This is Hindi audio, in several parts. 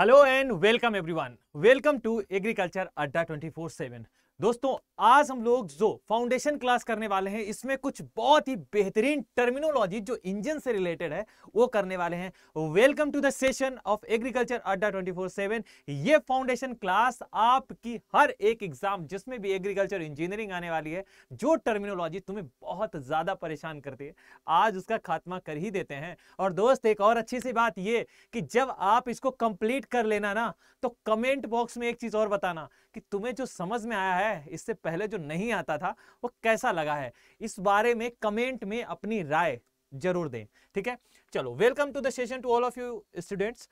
Hello and welcome everyone. Welcome to Agriculture Adda 24/7. दोस्तों आज हम लोग जो फाउंडेशन क्लास करने वाले हैं इसमें कुछ बहुत ही बेहतरीन टर्मिनोलॉजी जो इंजन से रिलेटेड है वो करने वाले हैं welcome to the session of agriculture Adda 24/7 ये फाउंडेशन क्लास आपकी हर एक एग्जाम जिसमें भी एग्रीकल्चर इंजीनियरिंग आने वाली है जो टर्मिनोलॉजी तुम्हें बहुत ज्यादा परेशान करती है आज उसका खात्मा कर ही देते हैं और दोस्त एक और अच्छी सी बात ये कि जब आप इसको कंप्लीट कर लेना ना तो कमेंट बॉक्स में एक चीज और बताना कि तुम्हें जो समझ में आया है इससे पहले जो नहीं आता था वो कैसा लगा है इस बारे में कमेंट में अपनी राय जरूर दें ठीक है चलो welcome to the session to all of you students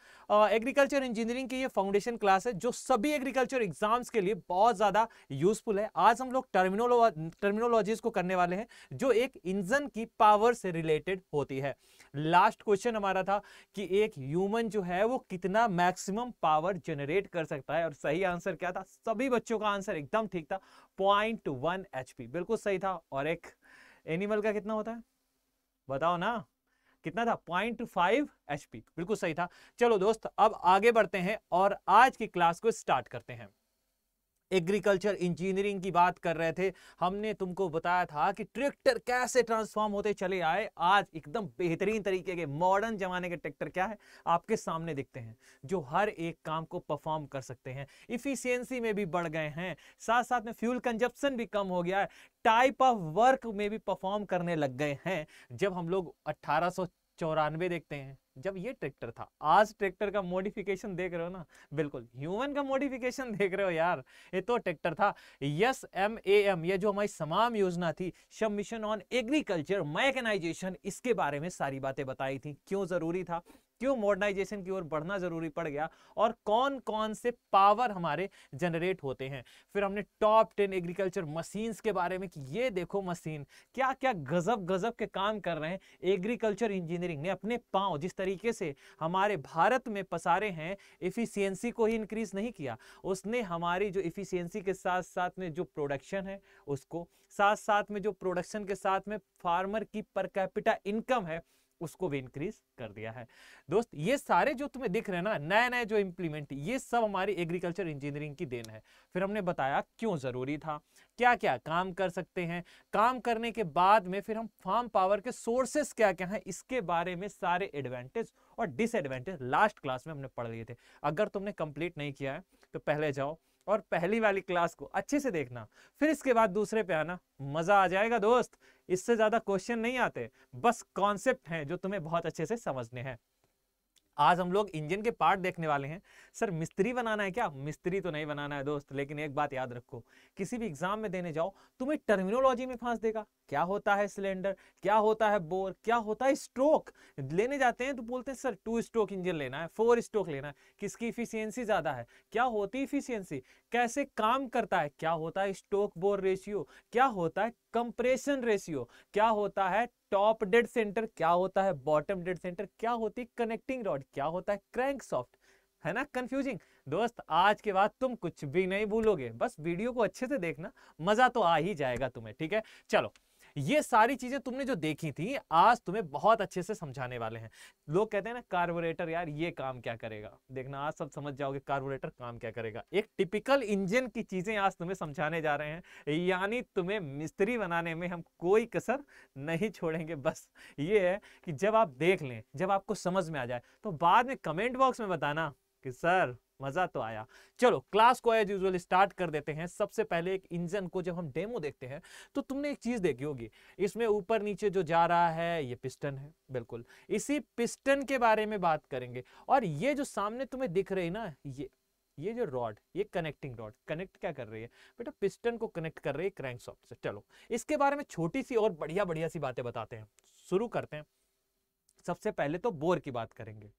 agriculture engineering की ये फाउंडेशन क्लास है जो सभी एग्रीकल्चर एग्जाम्स के लिए बहुत ज़्यादा यूजफुल है आज हम लोग टर्मिनोलो टर्मिनोलॉजीज को करने वाले हैं जो एक इंजन की पावर से रिलेटेड होती है लास्ट क्वेश्चन हमारा था कि एक ह्यूमन जो है वो कितना मैक्सिमम पावर जनरेट कर सकता है और सही आंसर क्या था सभी बच्चों का आंसर एकदम ठीक था पॉइंट वन बिल्कुल सही था और एक एनिमल का कितना होता है बताओ ना कितना था पॉइंट फाइव एच बिल्कुल सही था चलो दोस्त अब आगे बढ़ते हैं और आज की क्लास को स्टार्ट करते हैं एग्रीकल्चर इंजीनियरिंग की बात कर रहे थे हमने तुमको बताया था कि ट्रैक्टर कैसे ट्रांसफॉर्म होते चले आए आज एकदम बेहतरीन तरीके के मॉडर्न जमाने के ट्रैक्टर क्या है आपके सामने दिखते हैं जो हर एक काम को परफॉर्म कर सकते हैं इफिशियंसी में भी बढ़ गए हैं साथ साथ में फ्यूल कंजप्शन भी कम हो गया है टाइप ऑफ वर्क में भी परफॉर्म करने लग गए हैं जब हम लोग चौरानवे देखते हैं जब ये ट्रैक्टर था आज ट्रैक्टर का मॉडिफिकेशन देख रहे हो ना बिल्कुल ह्यूमन का मॉडिफिकेशन देख रहे हो यार ये तो ट्रैक्टर था यस एम ए एम ये जो हमारी समाम योजना थी सब मिशन ऑन एग्रीकल्चर मैकेनाइजेशन इसके बारे में सारी बातें बताई थी क्यों जरूरी था क्यों मॉडर्नाइजेशन की ओर बढ़ना जरूरी पड़ गया और कौन कौन से पावर हमारे जनरेट होते हैं फिर हमने टॉप टेन एग्रीकल्चर मशीन्स के बारे में कि ये देखो मशीन क्या क्या गजब गजब के काम कर रहे हैं एग्रीकल्चर इंजीनियरिंग ने अपने पांव जिस तरीके से हमारे भारत में पसारे हैं इफिशियंसी को ही इंक्रीज नहीं किया उसने हमारी जो इफिशियंसी के साथ साथ में जो प्रोडक्शन है उसको साथ साथ में जो प्रोडक्शन के साथ में फार्मर की पर कैपिटा इनकम है उसको भी इंक्रीज कर दिया है दोस्त ये सारे जो तुम्हें दिख रहे हैं ना नए नए जो इम्प्लीमेंट ये सब हमारी एग्रीकल्चर इंजीनियरिंग की देन है फिर हमने बताया क्यों ज़रूरी था क्या क्या काम कर सकते हैं काम करने के बाद में फिर हम फार्म पावर के सोर्सेस क्या क्या हैं इसके बारे में सारे एडवांटेज और डिसएडवांटेज लास्ट क्लास में हमने पढ़ लिए थे अगर तुमने कंप्लीट नहीं किया है तो पहले जाओ और पहली वाली क्लास को अच्छे से देखना फिर इसके बाद दूसरे पे आना मज़ा आ जाएगा दोस्त इससे ज़्यादा क्वेश्चन नहीं आते बस कॉन्सेप्ट हैं जो तुम्हें बहुत अच्छे से समझने हैं आज हम लोग इंजन के पार्ट देखने वाले हैं सर मिस्त्री बनाना है क्या मिस्त्री तो नहीं बनाना है दोस्त लेकिन एक बात याद रखो किसी भी एग्जाम में देने जाओ तुम्हें टर्मिनोलॉजी में फांस देगा क्या होता है सिलेंडर क्या होता है बोर क्या होता है स्ट्रोक लेने जाते हैं तो बोलते हैं सर टू स्ट्रोक इंजन लेना है फोर स्ट्रोक लेना है किसकी इफिशियंसी ज़्यादा है क्या होती इफिशियंसी कैसे काम करता है क्या होता है स्ट्रोक बोर रेशियो क्या होता है कंप्रेशन रेशियो क्या होता है टॉप डेड सेंटर क्या होता है बॉटम डेड सेंटर क्या होती है कनेक्टिंग रॉड क्या होता है क्रैंक सॉफ्ट है ना कंफ्यूजिंग दोस्त आज के बाद तुम कुछ भी नहीं भूलोगे बस वीडियो को अच्छे से देखना मजा तो आ ही जाएगा तुम्हें ठीक है चलो ये सारी चीजें तुमने जो देखी थी आज तुम्हें बहुत अच्छे से समझाने वाले हैं लोग कहते हैं ना कार्बोरेटर यार ये काम क्या करेगा देखना आज सब समझ जाओगे कार्बोरेटर काम क्या करेगा एक टिपिकल इंजन की चीजें आज तुम्हें समझाने जा रहे हैं यानी तुम्हें मिस्त्री बनाने में हम कोई कसर नहीं छोड़ेंगे बस ये है कि जब आप देख लें जब आपको समझ में आ जाए तो बाद में कमेंट बॉक्स में बताना कि सर मजा तो आया चलो क्लास को एज यूजल स्टार्ट कर देते हैं सबसे पहले एक इंजन को जब हम डेमो देखते हैं तो तुमने एक चीज देखी होगी इसमें ऊपर नीचे जो जा रहा है ये पिस्टन है बिल्कुल इसी पिस्टन के बारे में बात करेंगे और ये जो सामने तुम्हें दिख रही ना ये ये जो रॉड ये कनेक्टिंग रॉड कनेक्ट क्या कर रही है बेटा पिस्टन को कनेक्ट कर रही है क्रैंक सॉफ्ट से चलो इसके बारे में छोटी सी और बढ़िया बढ़िया सी बातें बताते हैं शुरू करते हैं सबसे पहले तो बोर की बात करेंगे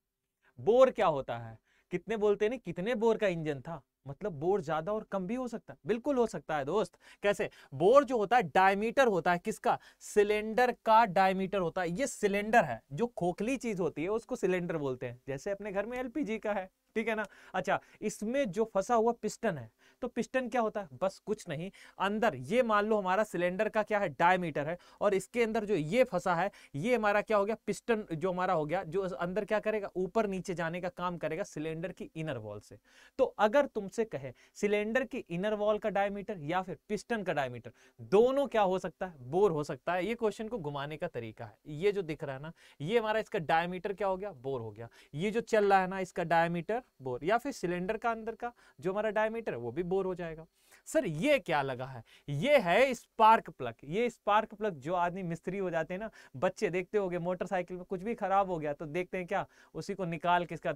बोर क्या होता है कितने बोलते हैं कितने बोर का इंजन था मतलब बोर ज्यादा और कम भी हो सकता है बिल्कुल हो सकता है दोस्त कैसे बोर जो होता है डायमीटर होता है किसका सिलेंडर का डायमीटर होता है ये सिलेंडर है जो खोखली चीज होती है उसको सिलेंडर बोलते हैं जैसे अपने घर में एलपीजी का है ठीक है ना अच्छा इसमें जो फंसा हुआ पिस्टन है तो पिस्टन क्या होता है बस कुछ नहीं अंदर ये मान लो हमारा सिलेंडर का क्या है डायमीटर है और इसके अंदर जो ये फंसा है ये हमारा क्या हो गया पिस्टन जो हमारा हो गया जो अंदर क्या करेगा ऊपर नीचे जाने का काम करेगा सिलेंडर की इनर वॉल से तो अगर तुमसे कहे सिलेंडर की इनर वॉल का डायमीटर या फिर पिस्टन का डायमीटर दोनों क्या हो सकता है बोर हो सकता है ये क्वेश्चन को घुमाने का तरीका है ये जो दिख रहा है ना ये हमारा इसका डायमीटर क्या हो गया बोर हो गया ये जो चल रहा है ना इसका डायमीटर बोर या फिर सिलेंडर का अंदर का जो हमारा डायमीटर है वो भी बोर हो जाएगा सर ये क्या लगा है ये है स्पार्क प्लग ये स्पार्क प्लग जो आदमी मिस्त्री हो जाते हैं ना बच्चे देखते हो मोटरसाइकिल में कुछ भी खराब हो गया तो देखते हैं क्या उसी को निकाल के इसका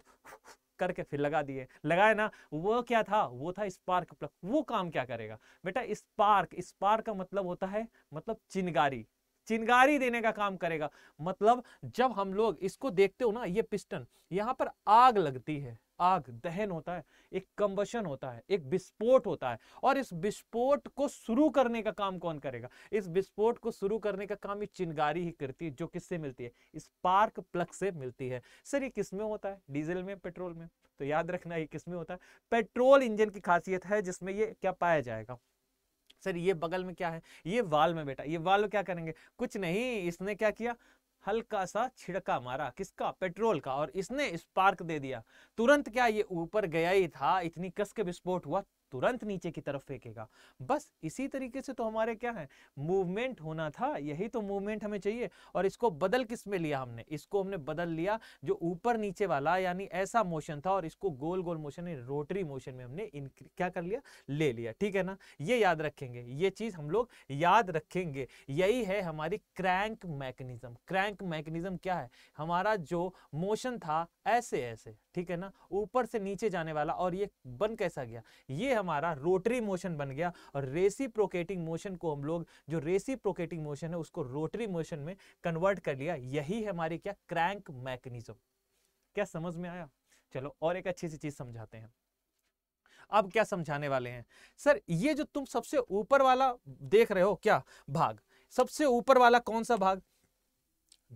करके फिर लगा दिए लगाए ना वो क्या था वो था स्पार्क प्लग वो काम क्या करेगा बेटा स्पार्क स्पार्क का मतलब होता है मतलब चिनगारी चिंगारी देने का काम करेगा मतलब जब हम लोग इसको देखते हो ना ये पिस्टन यहाँ पर आग लगती है आग दहन होता है एक कंबशन होता है एक विस्फोट होता है और इस विस्फोट को शुरू करने का काम कौन करेगा इस विस्फोट को शुरू करने का काम ये चिंगारी ही करती है जो किससे मिलती है स्पार्क प्लग से मिलती है सर ये किसमें होता है डीजल में पेट्रोल में तो याद रखना ये किसमें होता है पेट्रोल इंजन की खासियत है जिसमें ये क्या पाया जाएगा सर ये बगल में क्या है ये वाल में बेटा ये वाल क्या करेंगे कुछ नहीं इसने क्या किया हल्का सा छिड़का मारा किसका पेट्रोल का और इसने स्पार्क दे दिया तुरंत क्या ये ऊपर गया ही था इतनी के विस्फोट हुआ तुरंत नीचे की तरफ फेंकेगा बस इसी तरीके से तो हमारे क्या है मूवमेंट होना था यही तो मूवमेंट हमें चाहिए और इसको बदल किस में लिया हमने इसको हमने बदल लिया जो ऊपर नीचे वाला यानी ऐसा मोशन था और इसको गोल गोल मोशन रोटरी मोशन में हमने क्या कर लिया ले लिया ठीक है ना ये याद रखेंगे ये चीज हम लोग याद रखेंगे यही है हमारी क्रैंक मैकेनिज्म क्रैंक मैकेनिज्म क्या है हमारा जो मोशन था ऐसे ऐसे ठीक है ना ऊपर से नीचे जाने वाला और ये बन कैसा गया ये हमारा रोटरी मोशन बन गया और रेसी प्रोकेटिंग मोशन को हम लोग जो रेसी प्रोकेटिंग मोशन है उसको रोटरी मोशन में कन्वर्ट कर लिया यही है हमारी क्या क्रैंक मैकेनिज्म क्या समझ में आया चलो और एक अच्छी सी चीज समझाते हैं अब क्या समझाने वाले हैं सर ये जो तुम सबसे ऊपर वाला देख रहे हो क्या भाग सबसे ऊपर वाला कौन सा भाग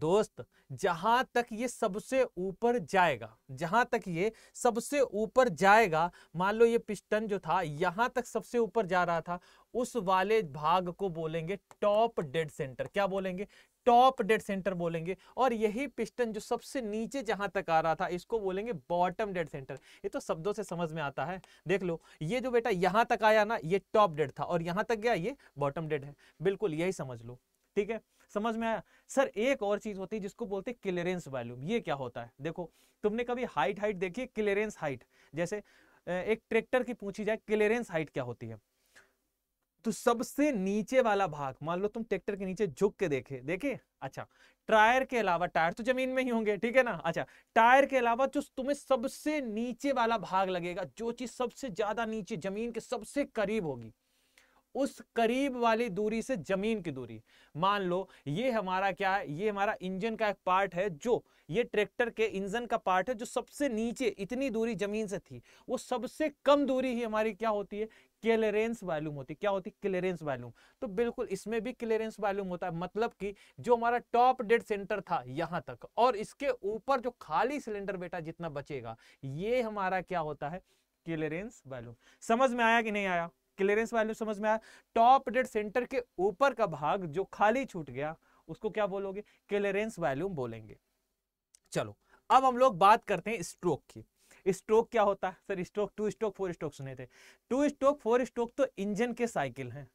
दोस्त जहां तक ये सबसे ऊपर जाएगा जहां तक ये सबसे ऊपर जाएगा मान लो ये पिस्टन जो था यहां तक सबसे ऊपर जा रहा था उस वाले भाग को बोलेंगे टॉप डेड सेंटर क्या बोलेंगे टॉप डेड सेंटर बोलेंगे और यही पिस्टन जो सबसे नीचे जहां तक आ रहा था इसको बोलेंगे बॉटम डेड सेंटर ये तो शब्दों से समझ में आता है देख लो ये जो बेटा यहां तक आया ना ये टॉप डेड था और यहां तक गया ये बॉटम डेड है बिल्कुल यही समझ लो ठीक है समझ में आया सर एक और चीज होती है जिसको बोलते हैं क्लियरेंस वैल्यू ये क्या होता है देखो तुमने कभी हाइट हाइट देखी है क्लियरेंस हाइट जैसे एक ट्रैक्टर की पूछी जाए क्लियरेंस हाइट क्या होती है तो सबसे नीचे वाला भाग मान लो तुम ट्रैक्टर के नीचे झुक के देखे देखे अच्छा टायर के अलावा टायर तो जमीन में ही होंगे ठीक है ना अच्छा टायर के अलावा जो तुम्हें सबसे नीचे वाला भाग लगेगा जो चीज सबसे ज्यादा नीचे जमीन के सबसे करीब होगी उस करीब वाली दूरी से जमीन की दूरी मान लो ये हमारा क्या है ये हमारा इंजन का एक पार्ट है जो ये ट्रैक्टर के इंजन का पार्ट है जो सबसे नीचे इतनी दूरी जमीन से थी वो सबसे कम दूरी ही हमारी क्या होती है क्लियरेंस वैल्यूम होती है क्या होती है क्लियरेंस वैल्यूम तो बिल्कुल इसमें भी क्लियरेंस वैल्यूम होता है मतलब कि जो हमारा टॉप डेड सेंटर था यहां तक और इसके ऊपर जो खाली सिलेंडर बेटा जितना बचेगा ये हमारा क्या होता है क्लियरेंस वैल्यूम समझ में आया कि नहीं आया क्लियरेंस वैल्यू समझ में आया टॉप डेड सेंटर के ऊपर का भाग जो खाली छूट गया उसको क्या बोलोगे क्लियरेंस वैल्यूम बोलेंगे चलो अब हम लोग बात करते हैं स्ट्रोक की स्ट्रोक क्या होता है sir stroke two stroke four stroke सुने थे टू स्ट्रोक फोर स्ट्रोक तो इंजन के साइकिल हैं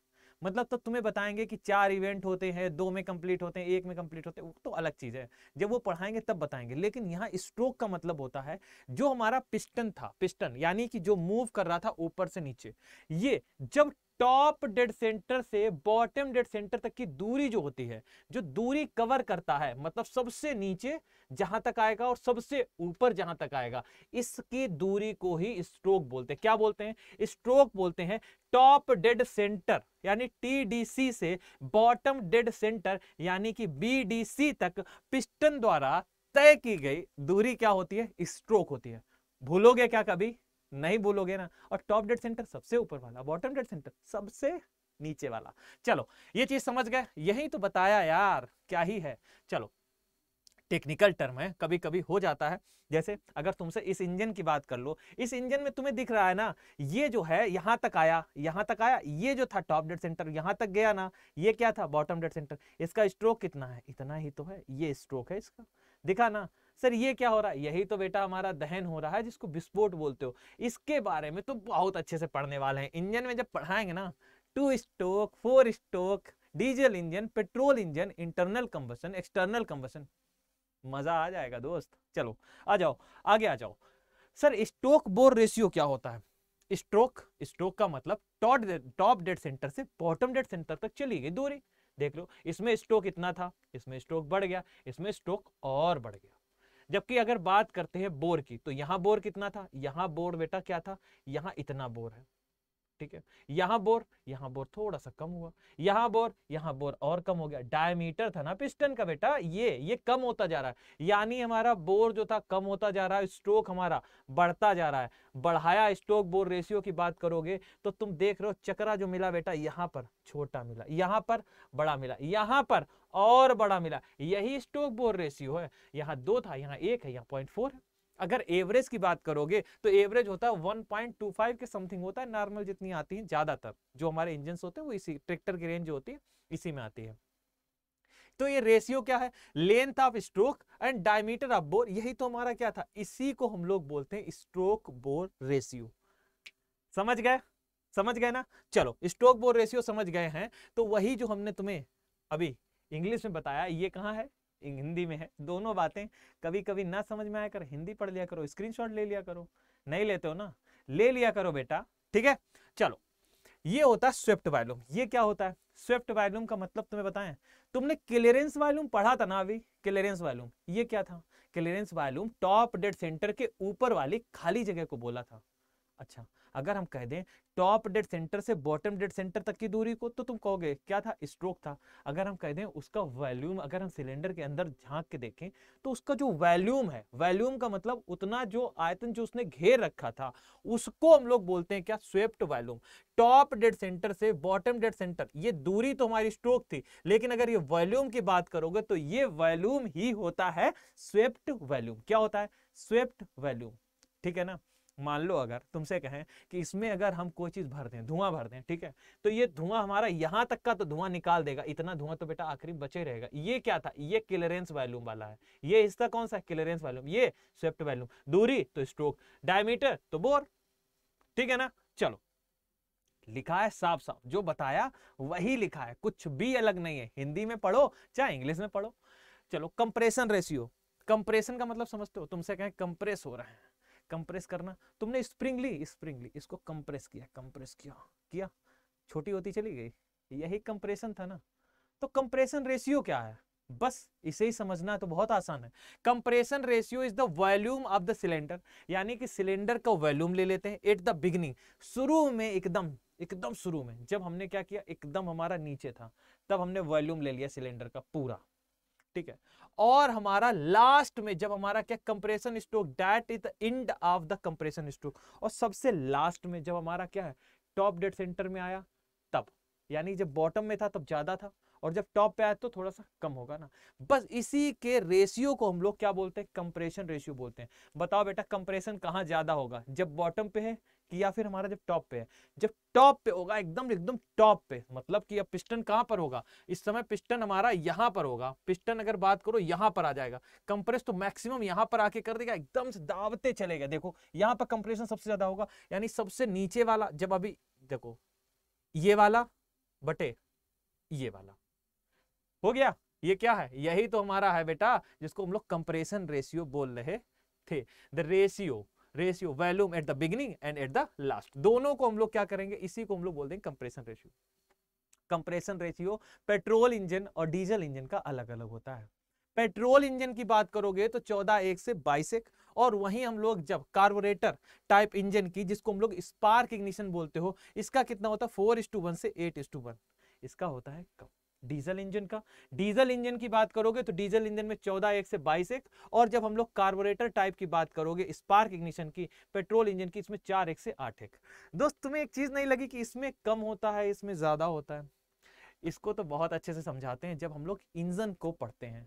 मतलब तो तुम्हें बताएंगे कि चार इवेंट होते हैं दो में कंप्लीट होते हैं एक में कंप्लीट होते हैं वो तो अलग चीज़ है जब वो पढ़ाएंगे तब बताएंगे लेकिन यहाँ स्ट्रोक का मतलब होता है जो हमारा पिस्टन था पिस्टन यानी कि जो मूव कर रहा था ऊपर से नीचे ये जब टॉप डेड सेंटर से बॉटम डेड सेंटर तक की दूरी जो होती है जो दूरी कवर करता है मतलब सबसे नीचे जहां तक आएगा और सबसे ऊपर जहां तक आएगा इसकी दूरी को ही स्ट्रोक बोलते हैं क्या बोलते हैं स्ट्रोक बोलते हैं टॉप डेड सेंटर यानी टीडीसी से बॉटम डेड सेंटर यानी कि बीडीसी तक पिस्टन द्वारा तय की गई दूरी क्या होती है स्ट्रोक होती है भूलोगे क्या कभी नहीं बोलोगे ना और टॉप डेड सेंटर सबसे ऊपर वाला बॉटम डेड सेंटर सबसे नीचे वाला चलो ये चीज समझ गए यही तो बताया यार क्या ही है चलो टेक्निकल टर्म है कभी कभी हो जाता है जैसे अगर तुमसे इस इंजन की बात कर लो इस इंजन में तुम्हें दिख रहा है ना ये जो है यहां तक आया यहां तक आया ये जो था टॉप डेड सेंटर यहां तक गया ना ये क्या था बॉटम डेड सेंटर इसका स्ट्रोक कितना है इतना ही तो है ये स्ट्रोक है इसका दिखा ना सर ये क्या हो रहा है यही तो बेटा हमारा दहन हो रहा है जिसको विस्फोट बोलते हो इसके बारे में तो बहुत अच्छे से पढ़ने वाले हैं इंजन में जब पढ़ाएंगे ना two stroke four stroke diesel engine petrol engine internal combustion external combustion मजा आ जाएगा दोस्त चलो आ जाओ आगे आ जाओ सर स्टोक बोर रेशियो क्या होता है स्ट्रोक स्ट्रोक का मतलब टॉप टॉप डेड सेंटर से बॉटम डेड सेंटर तक चली गई दूरी देख लो इसमें स्ट्रोक इतना था इसमें स्ट्रोक बढ़ गया इसमें स्ट्रोक और बढ़ गया जबकि अगर बात करते हैं बोर की तो यहां बोर कितना था यहां बोर बेटा क्या था यहां इतना बोर है ठीक है यहाँ बोर यहाँ बोर थोड़ा सा कम हुआ यहाँ बोर यहाँ बोर और कम हो गया डायमीटर था ना पिस्टन का बेटा ये ये कम होता जा रहा है यानी हमारा बोर जो था कम होता जा रहा है स्ट्रोक हमारा बढ़ता जा रहा है बढ़ाया स्ट्रोक बोर रेशियो की बात करोगे तो तुम देख रहे हो चक्रा जो मिला बेटा यहाँ पर छोटा मिला यहाँ पर बड़ा मिला यहाँ पर और बड़ा मिला यही स्ट्रोक बोर रेशियो है यहाँ दो था यहाँ एक है यहाँ पॉइंट फोर है अगर एवरेज की बात करोगे तो एवरेज होता है 1.25 के समथिंग होता है नॉर्मल जितनी आती है ज्यादातर जो हमारे इंजन होते हैं वो इसी ट्रैक्टर की रेंज होती है इसी में आती है तो ये रेशियो क्या है length of stroke and diameter of bore यही तो हमारा क्या था इसी को हम लोग बोलते हैं स्ट्रोक बोर रेशियो समझ गए समझ गए ना चलो स्ट्रोक बोर रेशियो समझ गए हैं तो वही जो हमने तुम्हें अभी इंग्लिश में बताया ये कहाँ है हिंदी में है दोनों बातें कभी कभी ना समझ में आया कर हिंदी पढ़ लिया करो स्क्रीनशॉट ले लिया करो नहीं लेते हो ना ले लिया करो बेटा ठीक है चलो ये होता है स्विफ्ट वायलूम ये क्या होता है स्विफ्ट वायलूम का मतलब तुम्हें बताएं तुमने क्लियरेंस वायलूम पढ़ा था ना अभी क्लियरेंस वायलूम ये क्या था clearance volume top dead centre के ऊपर वाली खाली जगह को बोला था अच्छा अगर हम कह दें टॉप डेड सेंटर से बॉटम डेड सेंटर तक की दूरी को तो तुम कहोगे क्या था स्ट्रोक था अगर हम कह दें उसका वॉल्यूम अगर हम सिलेंडर के अंदर झांक के देखें तो उसका जो वॉल्यूम है वॉल्यूम का मतलब उतना जो आयतन जो उसने घेर रखा था उसको हम लोग बोलते हैं क्या swept volume top dead centre से बॉटम डेड सेंटर ये दूरी तो हमारी स्ट्रोक थी लेकिन अगर ये वॉल्यूम की बात करोगे तो ये वॉल्यूम ही होता है स्वेप्ट वॉल्यूम क्या होता है स्वेप्ट वॉल्यूम ठीक है ना मान लो अगर तुमसे कहें कि इसमें अगर हम कोई चीज़ भर दें धुआं भर दें ठीक है तो ये धुआं हमारा यहाँ तक का तो धुआं निकाल देगा इतना धुआं तो बेटा आखिरी बचे रहेगा ये क्या था ये क्लियरेंस वैल्यूम वाला है ये हिस्सा कौन सा क्लियरेंस वैल्यूम ये स्वेप्ट वैल्यूम दूरी तो स्ट्रोक डायमीटर तो बोर ठीक है ना चलो लिखा है साफ साफ जो बताया वही लिखा है कुछ भी अलग नहीं है हिंदी में पढ़ो चाहे इंग्लिश में पढ़ो चलो कंप्रेशन रेशियो कंप्रेशन का मतलब समझते हो तुमसे कहें कंप्रेस हो रहा है कंप्रेस करना तुमने स्प्रिंग ली स्प्रिंग ली इसको कंप्रेस किया कंप्रेस किया किया छोटी होती चली गई यही कंप्रेशन था ना तो कंप्रेशन रेशियो क्या है बस इसे ही समझना तो बहुत आसान है compression ratio is the volume of the cylinder यानी कि सिलेंडर का वॉल्यूम ले लेते हैं एट द बिगनिंग शुरू में एकदम एकदम शुरू में जब हमने क्या किया एकदम हमारा नीचे था तब हमने वॉल्यूम ले लिया सिलेंडर का पूरा ठीक है और हमारा लास्ट में जब हमारा क्या compression stroke that is the end of the compression stroke और सबसे लास्ट में जब हमारा क्या है टॉप डेड सेंटर में आया तब यानी जब बॉटम में था तब ज्यादा था और जब टॉप पे आया तो थोड़ा सा कम होगा ना बस इसी के रेशियो को हम लोग क्या बोलते हैं कंप्रेशन रेशियो बोलते हैं बताओ बेटा कंप्रेशन कहाँ ज्यादा होगा जब बॉटम पे है या फिर हमारा जब टॉप पे है जब टॉप पे होगा एकदम एकदम टॉप पे मतलब कि अब पिस्टन कहां पर होगा इस समय पिस्टन हमारा यहां पर होगा पिस्टन अगर बात करो यहां पर आ जाएगा कंप्रेस तो मैक्सिमम यहां पर आके कर देगा एकदम से दावते चलेगा देखो यहां पर कंप्रेशन सबसे ज्यादा होगा यानी सबसे नीचे वाला जब अभी देखो ये वाला बटे ये वाला हो गया ये क्या है यही तो हमारा है बेटा जिसको हम लोग कंप्रेशन रेशियो बोल रहे थे the ratio ratio volume at the beginning and at the last दोनों को हम लोग क्या करेंगे इसी को हम लोग बोल देंगे compression ratio compression ratio petrol engine और डीजल इंजन का अलग अलग होता है पेट्रोल इंजन की बात करोगे तो चौदह एक से बाईस एक और वहीं हम लोग जब कार्बोरेटर टाइप इंजन की जिसको हम लोग स्पार्क इग्निशन बोलते हो इसका कितना होता है फोर इस टू वन से एट इस टू वन इसका होता है कम डीजल इंजन का डीजल इंजन की बात करोगे तो डीजल इंजन में चौदह एक से बाईस एक और जब हम लोग कार्बोरेटर टाइप की बात करोगे स्पार्क इग्निशन की पेट्रोल इंजन की इसमें चार एक से आठ एक दोस्त तुम्हें एक चीज नहीं लगी कि इसमें कम होता है इसमें ज्यादा होता है इसको तो बहुत अच्छे से समझाते हैं जब हम लोग इंजन को पढ़ते हैं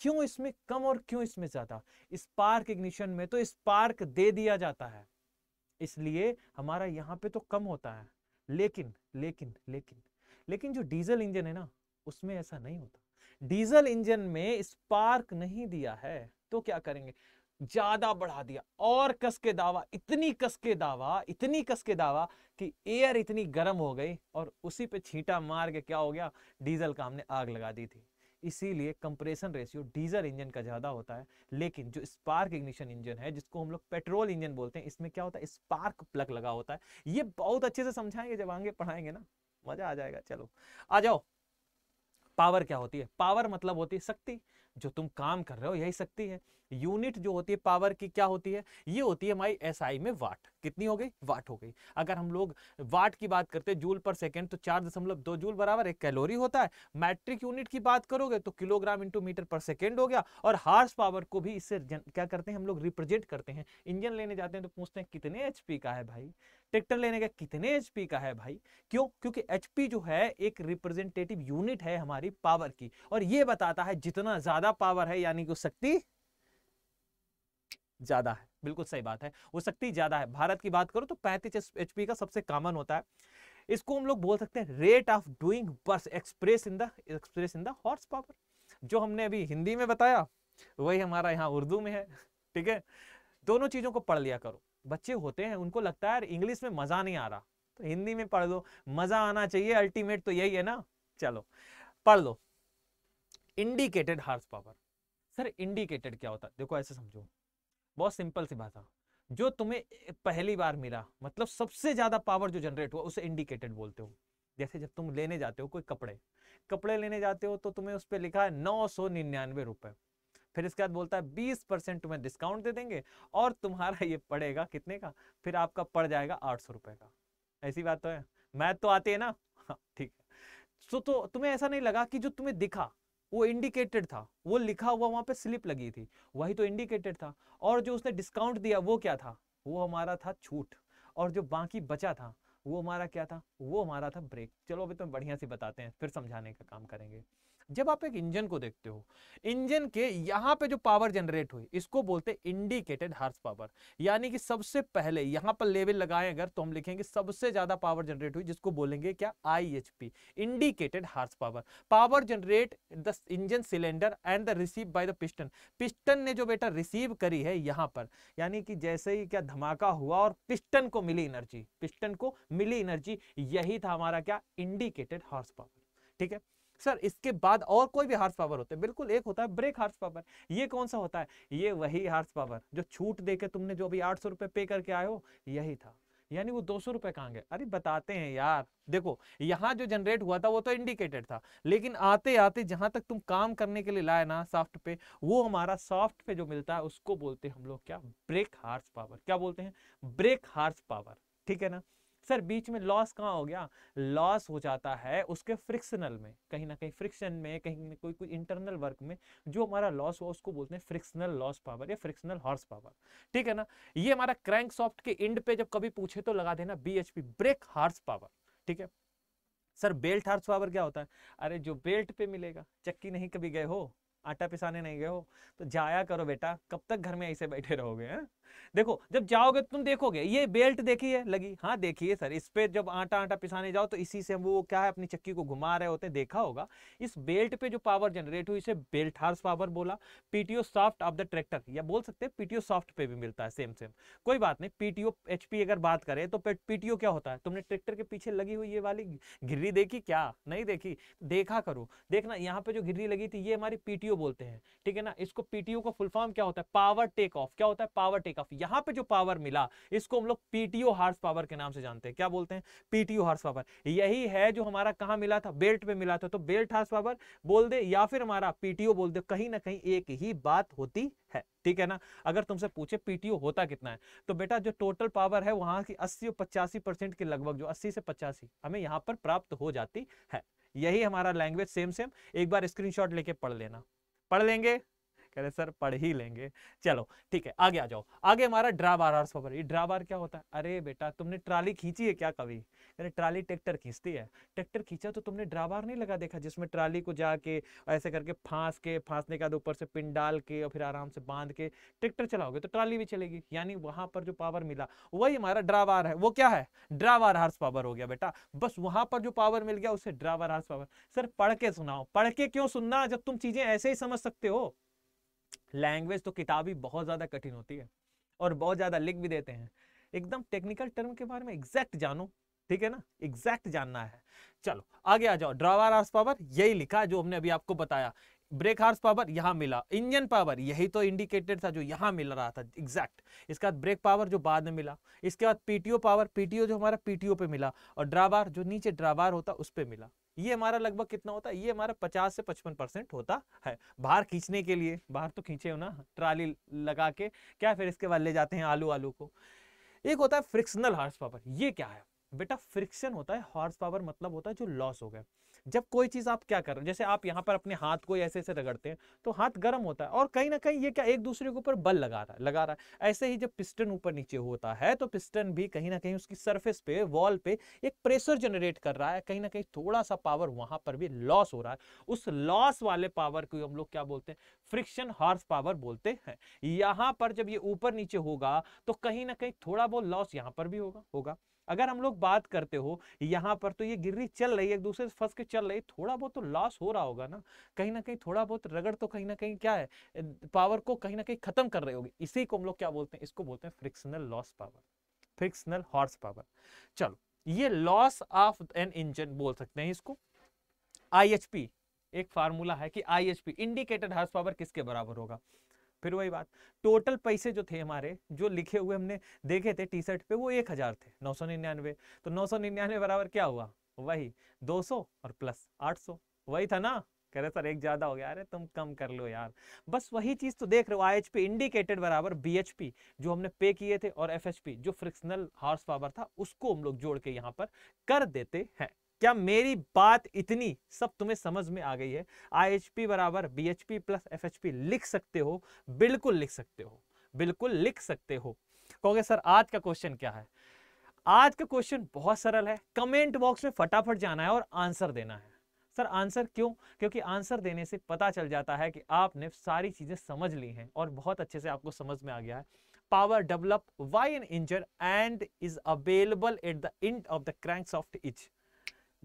क्यों इसमें कम और क्यों इसमें ज्यादा स्पार्क इग्निशन में तो स्पार्क दे दिया जाता है इसलिए हमारा यहाँ पे तो कम होता है लेकिन लेकिन लेकिन लेकिन जो डीजल इंजन है ना उसमें ऐसा नहीं होता डीजल इंजन में स्पार्क नहीं दिया है तो क्या करेंगे ज्यादा बढ़ा दिया और कस के दावा इतनी कस के दावा इतनी कस के दावा कि एयर इतनी गर्म हो गई और उसी पे छींटा मार के क्या हो गया डीजल का हमने आग लगा दी थी इसीलिए कंप्रेशन रेशियो डीजल इंजन का ज़्यादा होता है लेकिन जो स्पार्क इग्निशन इंजन है जिसको हम लोग पेट्रोल इंजन बोलते हैं इसमें क्या होता है स्पार्क प्लग लगा होता है ये बहुत अच्छे से समझाएंगे जब आगे पढ़ाएंगे ना मज़ा आ जाएगा चलो आ जाओ पावर क्या होती है पावर मतलब होती है शक्ति जो तुम काम कर रहे हो यही शक्ति है यूनिट जो होती है पावर की क्या होती है ये होती है हमारी एसआई में वाट कितनी हो गई वाट हो गई अगर हम लोग वाट की बात करते हैं जूल पर सेकेंड तो चार दशमलव दो जूल बराबर एक कैलोरी होता है मैट्रिक यूनिट की बात करोगे तो किलोग्राम इंटू मीटर पर सेकेंड हो गया और हार्स पावर को भी इससे क्या करते हैं हम लोग रिप्रेजेंट करते हैं इंजन लेने जाते हैं तो पूछते हैं कितने एच का है भाई ट्रैक्टर लेने का कितने एचपी का है भाई क्यों क्योंकि एचपी जो है एक रिप्रेजेंटेटिव यूनिट है हमारी पावर की और यह बताता है जितना ज्यादा पावर है यानी कि शक्ति ज्यादा है बिल्कुल सही बात है वो शक्ति ज्यादा है भारत की बात करो तो पैंतीस एचपी का सबसे कॉमन होता है इसको हम लोग बोल सकते हैं रेट ऑफ डूइंग बस express in the express in the horse power जो हमने अभी हिंदी में बताया वही हमारा यहाँ उर्दू में है ठीक है दोनों चीजों को पढ़ लिया करो बच्चे होते हैं उनको लगता है इंग्लिश में मज़ा नहीं आ रहा तो हिंदी में पढ़ लो मज़ा आना चाहिए अल्टीमेट तो यही है ना चलो पढ़ लो indicated horse power sir indicated क्या होता है देखो ऐसे समझो बहुत सिंपल सी भाषा जो तुम्हें पहली बार मिला मतलब सबसे ज़्यादा पावर जो जनरेट हुआ उसे इंडिकेटेड बोलते हो जैसे जब तुम लेने जाते हो कोई कपड़े कपड़े लेने जाते हो तो तुम्हें उस पर लिखा है नौ सौ निन्यानवे रुपए फिर इसके बाद बोलता है बीस परसेंट तुम्हें डिस्काउंट दे देंगे और तुम्हारा ये पड़ेगा कितने का फिर आपका पड़ जाएगा आठ सौ रुपए का ऐसी बात तो है मैथ तो आती है ना हाँ, ठीक है सो तो तुम्हें ऐसा नहीं लगा कि जो तुम्हें दिखा वो इंडिकेटेड था वो लिखा हुआ वहां पर स्लिप लगी थी वही तो इंडिकेटेड था और जो उसने डिस्काउंट दिया वो क्या था वो हमारा था छूट और जो बाकी बचा था वो हमारा क्या था वो हमारा था ब्रेक चलो अभी तुम तो बढ़िया से बताते हैं फिर समझाने का काम करेंगे जब आप एक इंजन को देखते हो इंजन के यहाँ पे जो पावर जनरेट हुई इसको बोलते हैं इंडिकेटेड हार्स पावर यानी कि सबसे पहले यहाँ पर लेवल लगाएं अगर तो हम लिखेंगे सबसे ज्यादा पावर जनरेट हुई जिसको बोलेंगे क्या I indicated horse power power generate the engine cylinder and the receive by the piston piston ने जो बेटा रिसीव करी है यहाँ पर यानी कि जैसे ही क्या धमाका हुआ और पिस्टन को मिली एनर्जी पिस्टन को मिली एनर्जी यही था हमारा क्या इंडिकेटेड हार्स पावर ठीक है सर इसके बाद और कोई भी हार्स पावर होते हैं बिल्कुल एक होता है ब्रेक हार्स पावर ये कौन सा होता है ये वही हार्स पावर जो छूट देके तुमने जो अभी आठ सौ रुपए पे करके आए हो यही था यानी वो दो सौ रुपए कहाँ गए अरे बताते हैं यार देखो यहाँ जो जनरेट हुआ था वो तो इंडिकेटेड था लेकिन आते आते जहां तक तुम काम करने के लिए लाए ना सॉफ्ट पे वो हमारा सॉफ्ट पे जो मिलता है उसको बोलते हैं हम लोग क्या ब्रेक हार्स पावर क्या बोलते हैं ब्रेक हार्स पावर ठीक है ना सर बीच में लॉस कहाँ हो गया लॉस हो जाता है उसके फ्रिक्शनल में कहीं ना कहीं फ्रिक्शन में कहीं ना कोई कोई इंटरनल वर्क में जो हमारा लॉस हुआ उसको बोलते हैं फ्रिक्शनल लॉस पावर या फ्रिक्शनल हॉर्स पावर ठीक है ना ये हमारा क्रैंक सॉफ्ट के इंड पे जब कभी पूछे तो लगा देना बी ब्रेक हॉर्स पावर ठीक है सर बेल्ट हॉर्स पावर क्या होता है अरे जो बेल्ट पे मिलेगा चक्की नहीं कभी गए हो आटा पिसाने नहीं गए हो तो जाया करो बेटा कब तक घर में ऐसे बैठे रहोगे हैं देखो जब जाओगे तुम देखोगे ये बेल्ट देखी है लगी हाँ देखिए सर इस पे जब आटा आटा पिसाने जाओ तो इसी से वो क्या है अपनी चक्की को घुमा रहे होते हैं देखा होगा इस बेल्ट पे जो पावर जनरेट हुई इसे बेल्ट हार्स पावर बोला PTO shaft of the tractor या बोल सकते हैं पीटीओ सॉफ्ट पे भी मिलता है सेम सेम कोई बात नहीं पीटीओ एचपी अगर बात करें तो पीटीओ क्या होता है तुमने ट्रैक्टर के पीछे लगी हुई ये वाली घिर्री देखी क्या नहीं देखी देखा करो देखना यहाँ पे जो घिर्री लगी थी ये हमारी पीटीओ बोलते हैं ठीक है ना इसको पीटीओ का फुल फॉर्म क्या होता है पावर टेक ऑफ क्या होता है पावर टेक ऑफ यहां पे जो पावर मिला इसको हम लोग पीटीओ हार्स पावर के नाम से जानते हैं क्या बोलते हैं पीटीओ हार्स पावर यही है जो हमारा कहा मिला था बेल्ट पे मिला था तो बेल्ट हार्स पावर बोल दे या फिर हमारा पीटीओ बोल दे कहीं ना कहीं एक ही बात होती है ठीक है ना अगर तुमसे पूछे पीटीओ होता कितना है तो बेटा जो टोटल पावर है वहां की अस्सी पचासी परसेंट के लगभग जो अस्सी से पचासी हमें यहाँ पर प्राप्त हो जाती है यही हमारा लैंग्वेज सेम सेम एक बार स्क्रीनशॉट लेके पढ़ लेना पढ़ लेंगे कह रहे सर पढ़ ही लेंगे चलो ठीक है आगे आ जाओ आगे हमारा ड्रा बार आर्स पर ये ड्रा बार क्या होता है अरे बेटा तुमने ट्राली खींची है क्या कभी अरे ट्राली ट्रैक्टर खींचती है ट्रैक्टर खींचा तो तुमने ड्रा बार नहीं लगा देखा जिसमें ट्राली को जाके ऐसे करके फांस के फांसने के बाद ऊपर से पिन डाल के और फिर आराम से बांध के ट्रैक्टर चलाओगे तो ट्राली भी चलेगी यानी वहां पर जो पावर मिला वही हमारा ड्रावार है वो क्या है ड्रावार हार्स पावर हो गया बेटा बस वहां पर जो पावर मिल गया उसे ड्रावार हार्स पावर सर पढ़ के सुनाओ पढ़ के क्यों सुनना जब तुम चीजें ऐसे ही समझ सकते हो लैंग्वेज तो किताबी बहुत ज़्यादा कठिन होती है और बहुत ज़्यादा लिख भी देते हैं एकदम टेक्निकल टर्म के बारे में एग्जैक्ट जानो ठीक है ना एग्जैक्ट जानना है चलो आगे आ जाओ ड्रावर हार्स पावर यही लिखा जो हमने अभी आपको बताया ब्रेक हार्स पावर यहाँ मिला इंजन पावर यही तो इंडिकेटेड था जो यहाँ मिल रहा था एग्जैक्ट इसके बाद ब्रेक पावर जो बाद में मिला इसके बाद पीटीओ पावर पीटीओ जो हमारा पीटीओ पे मिला और ड्रावर जो नीचे ड्रावर होता उस पर मिला ये हमारा लगभग कितना होता है ये हमारा पचास से पचपन परसेंट होता है बाहर खींचने के लिए बाहर तो खींचे हो ना ट्राली लगा के क्या फिर इसके बाद ले जाते हैं आलू आलू को एक होता है फ्रिक्शनल हॉर्स पावर ये क्या है बेटा फ्रिक्शन होता है हॉर्स पावर मतलब होता है जो लॉस हो गया जब कोई चीज आप क्या कर रहे हो जैसे आप यहाँ पर अपने हाथ को ऐसे ऐसे रगड़ते हैं तो हाथ गर्म होता है और कहीं ना कहीं ये क्या एक दूसरे के ऊपर बल लगा रहा है लगा रहा है ऐसे ही जब पिस्टन ऊपर नीचे होता है तो पिस्टन भी कहीं ना कहीं उसकी सर्फेस पे वॉल पे एक प्रेशर जनरेट कर रहा है कहीं ना कहीं थोड़ा सा पावर वहां पर भी लॉस हो रहा है उस लॉस वाले पावर को हम लोग क्या बोलते हैं फ्रिक्शन हॉर्स पावर बोलते हैं यहां पर जब ये ऊपर नीचे होगा तो कहीं ना कहीं थोड़ा बहुत लॉस यहां पर भी होगा होगा अगर हम लोग बात करते हो यहाँ पर तो ये गिरनी चल रही है एक दूसरे से फंस के चल रही थोड़ा बहुत तो लॉस हो रहा होगा ना कहीं ना कहीं थोड़ा बहुत रगड़ तो कहीं ना कहीं क्या है पावर को कहीं ना कहीं खत्म कर रहे होगी इसी को हम लोग क्या बोलते हैं इसको बोलते हैं frictional loss power frictional horse power चलो ये लॉस ऑफ एन इंजन बोल सकते हैं इसको आई एक फार्मूला है कि पी इंडिकेटेड हॉर्स पावर किसके बराबर होगा फिर वही बात टोटल पैसे जो थे हमारे जो लिखे हुए हमने देखे थे टी शर्ट पे वो एक हज़ार थे नौ सौ निन्यानवे तो नौ सौ निन्यानवे बराबर क्या हुआ वही दो सौ और प्लस आठ सौ वही था ना कह रहे सर एक ज़्यादा हो गया अरे तुम कम कर लो यार बस वही चीज़ तो देख रहे हो आई इंडिकेटेड बराबर बी जो हमने पे किए थे और एफ जो फ्रिक्शनल हॉर्स पावर था उसको हम लोग जोड़ के यहाँ पर कर देते हैं क्या मेरी बात इतनी सब तुम्हें समझ में आ गई है आई एच पी बराबर B H P plus F H P लिख सकते हो बिल्कुल लिख सकते हो बिल्कुल लिख सकते हो कहोगे सर आज का क्वेश्चन क्या है आज का क्वेश्चन बहुत सरल है कमेंट बॉक्स में फटाफट जाना है और आंसर देना है सर आंसर क्यों क्योंकि आंसर देने से पता चल जाता है कि आपने सारी चीजें समझ ली हैं और बहुत अच्छे से आपको समझ में आ गया है develop Y N engine and is available at the the of the crankshaft each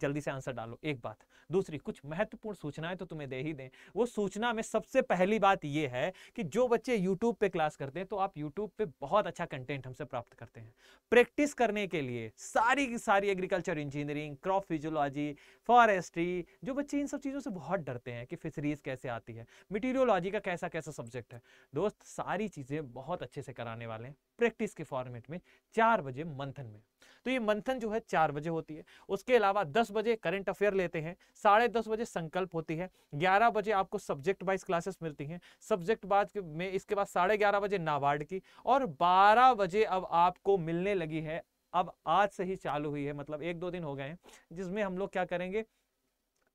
जल्दी से आंसर डालो एक बात दूसरी कुछ महत्वपूर्ण सूचनाएं तो तुम्हें दे ही दें वो सूचना में सबसे पहली बात ये है कि जो बच्चे यूट्यूब पे क्लास करते हैं तो आप यूट्यूब पे बहुत अच्छा कंटेंट हमसे प्राप्त करते हैं प्रैक्टिस करने के लिए सारी की सारी agriculture engineering crop physiology forestry जो बच्चे इन सब चीज़ों से बहुत डरते हैं कि फिशरीज कैसे आती है मटीरियोलॉजी का कैसा कैसा सब्जेक्ट है दोस्त सारी चीज़ें बहुत अच्छे से कराने वाले हैं प्रैक्टिस के फॉर्मेट में चार बजे मंथन में तो ये मंथन जो है चार बजे होती है उसके अलावा दस बजे करंट अफेयर लेते हैं साढ़े दस बजे संकल्प होती है ग्यारह बजे आपको सब्जेक्ट वाइज क्लासेस मिलती हैं सब्जेक्ट बाद में इसके बाद साढ़े ग्यारह बजे नाबार्ड की और बारह बजे अब आपको मिलने लगी है अब आज से ही चालू हुई है मतलब एक दो दिन हो गए हैं जिसमें हम लोग क्या करेंगे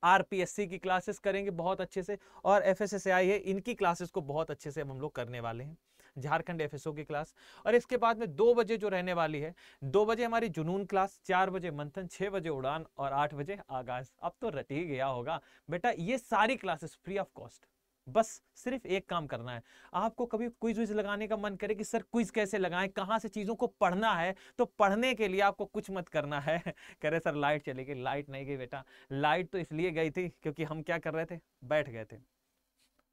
आरपीएससी की क्लासेस करेंगे बहुत अच्छे से और एफ है इनकी क्लासेस को बहुत अच्छे से हम लोग करने वाले हैं झारखंड एफ की क्लास और इसके बाद में दो बजे जो रहने वाली है दो बजे हमारी जुनून क्लास चार बजे मंथन छह बजे उड़ान और आठ बजे आगाज अब तो रट ही गया होगा बेटा ये सारी क्लासेस फ्री ऑफ कॉस्ट बस सिर्फ एक काम करना है आपको कभी क्विज विज लगाने का मन करे कि सर क्विज कैसे लगाएं कहां से चीज़ों को पढ़ना है तो पढ़ने के लिए आपको कुछ मत करना है करे सर लाइट चली गई लाइट नहीं गई बेटा लाइट तो इसलिए गई थी क्योंकि हम क्या कर रहे थे बैठ गए थे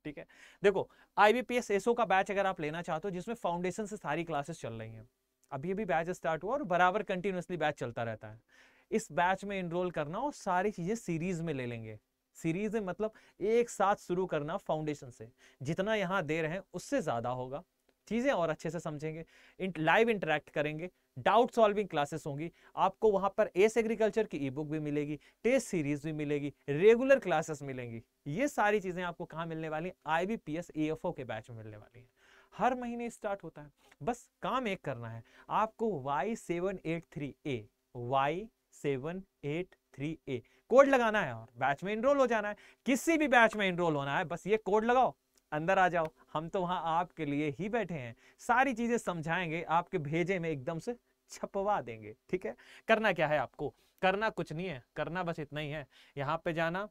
ठीक है देखो आईबीपीएस एसओ का बैच अगर आप लेना चाहते हो जिसमें फाउंडेशन से सारी क्लासेस चल रही हैं अभी अभी बैच स्टार्ट हुआ और बराबर कंटिन्यूसली बैच चलता रहता है इस बैच में इनरोल करना और सारी चीज़ें सीरीज में ले लेंगे सीरीज में मतलब एक साथ शुरू करना फाउंडेशन से जितना यहाँ दे रहे हैं उससे ज़्यादा होगा चीज़ें और अच्छे से समझेंगे लाइव इंटरेक्ट करेंगे डाउट सॉल्विंग क्लासेस होंगी आपको वहां पर एस एग्रीकल्चर की ई बुक भी मिलेगी टेस्ट सीरीज भी मिलेगी रेगुलर क्लासेस मिलेंगी ये सारी चीजें आपको कहाँ मिलने वाली I B P S F O के बैच में मिलने वाली है हर महीने स्टार्ट होता है बस काम एक करना है आपको Y seven eight three A Y seven eight three A code लगाना है और बैच में इनरोल हो जाना है किसी भी बैच में इनरोल होना है बस ये कोड लगाओ अंदर आ जाओ हम तो वहां आपके लिए ही बैठे हैं सारी चीज़ें समझाएंगे आपके भेजे में एकदम से छपवा देंगे ठीक है करना क्या है आपको करना कुछ नहीं है करना बस इतना ही है यहाँ पे जाना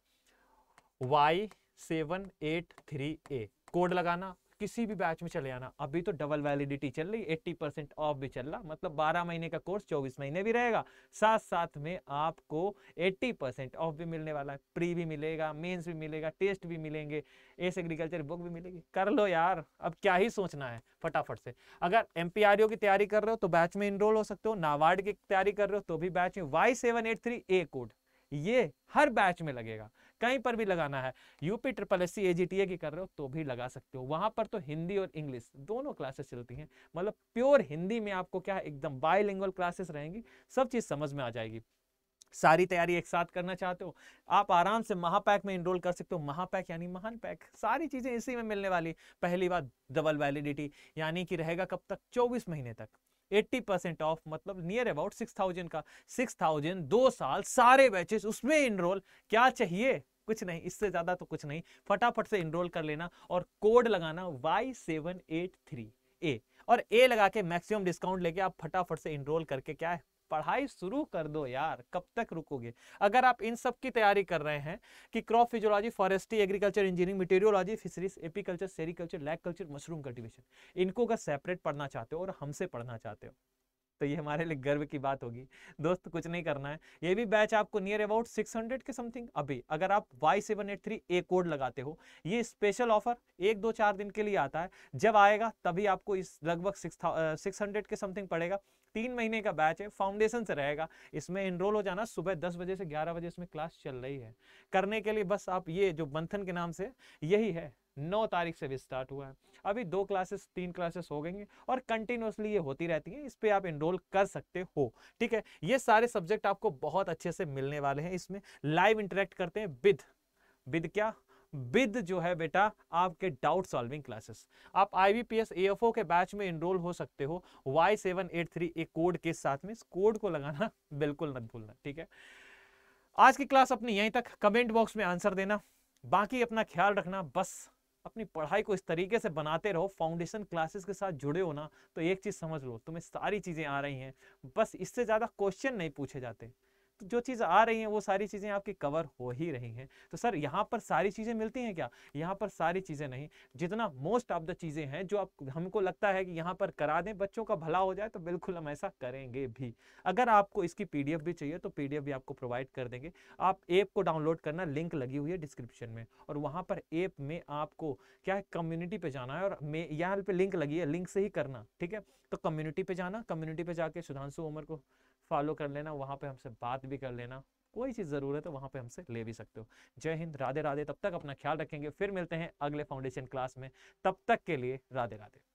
Y seven eight three A code लगाना किसी भी बैच में चले आना अभी तो डबल वैलिडिटी चल रही एट्टी परसेंट ऑफ भी चल रहा मतलब बारह महीने का कोर्स चौबीस महीने भी रहेगा साथ साथ में आपको एट्टी परसेंट ऑफ भी मिलने वाला है प्री भी मिलेगा मेंस भी मिलेगा टेस्ट भी मिलेंगे एस एग्रीकल्चर बुक भी मिलेगी कर लो यार अब क्या ही सोचना है फटाफट से अगर एम की तैयारी कर रहे हो तो बैच में इनरोल हो सकते हो नाबार्ड की तैयारी कर रहे हो तो भी बैच में Y seven eight three A code ये हर बैच में लगेगा कहीं पर भी लगाना है UP triple S C AGTA की कर रहे हो तो भी लगा सकते हो वहां पर तो हिंदी और इंग्लिश दोनों क्लासेस चलती हैं मतलब प्योर हिंदी में आपको क्या है एकदम बायलिंगुअल क्लासेस रहेंगी सब चीज़ समझ में आ जाएगी सारी तैयारी एक साथ करना चाहते हो आप आराम से महापैक में इनरोल कर सकते हो महापैक यानी महान पैक सारी चीज़ें इसी में मिलने वाली पहली बात डबल वैलिडिटी यानी कि रहेगा कब तक 24 महीने तक 80 परसेंट ऑफ मतलब नियर अबाउट 6000 का 6000 दो साल सारे बैचेस उसमें इनरोल क्या चाहिए कुछ नहीं इससे ज़्यादा तो कुछ नहीं फटाफट से इनरोल कर लेना और कोड लगाना Y seven eight three A और ए लगा के मैक्सिमम डिस्काउंट लेके आप फटाफट से इनरोल करके क्या है पढ़ाई शुरू कर दो यार कब तक रुकोगे अगर आप इन सब की तैयारी कर रहे हैं कि crop physiology forestry agriculture engineering meteorology fisheries apiculture sericulture lac culture mushroom cultivation इनको अगर सेपरेट पढ़ना चाहते हो और हमसे पढ़ना चाहते हो तो ये हमारे लिए गर्व की बात होगी दोस्त कुछ नहीं करना है ये भी बैच आपको नियर अबाउट 600 के समथिंग अभी अगर आप Y783 सेवन एट कोड लगाते हो ये स्पेशल ऑफर एक दो चार दिन के लिए आता है जब आएगा तभी आपको इस लगभग सिक्स हंड्रेड के समथिंग पड़ेगा तीन महीने का बैच है फाउंडेशन से रहेगा इसमें इनरोल हो जाना सुबह दस बजे से ग्यारह बजे इसमें क्लास चल रही है करने के लिए बस आप ये जो मंथन के नाम से यही है नौ तारीख से भी स्टार्ट हुआ है अभी दो क्लासेस तीन क्लासेस हो गई हैं और कंटिन्यूसली ये होती रहती हैं इस पर आप इनरोल कर सकते हो ठीक है ये सारे सब्जेक्ट आपको बहुत अच्छे से मिलने वाले हैं इसमें लाइव इंटरेक्ट करते हैं विद विद क्या विद जो है बेटा आपके डाउट सॉल्विंग क्लासेस आप आई बी के बैच में इनरोल हो सकते हो वाई सेवन एट थ्री एक कोड के साथ में इस कोड को लगाना बिल्कुल मत भूलना ठीक है आज की क्लास अपनी यहीं तक कमेंट बॉक्स में आंसर देना बाकी अपना ख्याल रखना बस अपनी पढ़ाई को इस तरीके से बनाते रहो फाउंडेशन क्लासेस के साथ जुड़े हो ना तो एक चीज़ समझ लो तुम्हें सारी चीज़ें आ रही हैं बस इससे ज़्यादा क्वेश्चन नहीं पूछे जाते जो चीज़ आ रही है वो सारी चीज़ें आपकी कवर हो ही रही हैं तो सर यहाँ पर सारी चीज़ें मिलती हैं क्या यहाँ पर सारी चीज़ें नहीं जितना मोस्ट ऑफ द चीज़ें हैं जो आप हमको लगता है कि यहाँ पर करा दें बच्चों का भला हो जाए तो बिल्कुल हम ऐसा करेंगे भी अगर आपको इसकी पी भी चाहिए तो पी भी आपको प्रोवाइड कर देंगे आप ऐप को डाउनलोड करना लिंक लगी हुई है डिस्क्रिप्शन में और वहां पर ऐप में आपको क्या है कम्युनिटी पे जाना है और यहाँ पे लिंक लगी है लिंक से ही करना ठीक है तो कम्युनिटी पे जाना कम्युनिटी पे जाके सुधांशु उमर को फॉलो कर लेना वहाँ पे हमसे बात भी कर लेना कोई चीज़ ज़रूरत है वहाँ पे हमसे ले भी सकते हो जय हिंद राधे राधे तब तक अपना ख्याल रखेंगे फिर मिलते हैं अगले फाउंडेशन क्लास में तब तक के लिए राधे राधे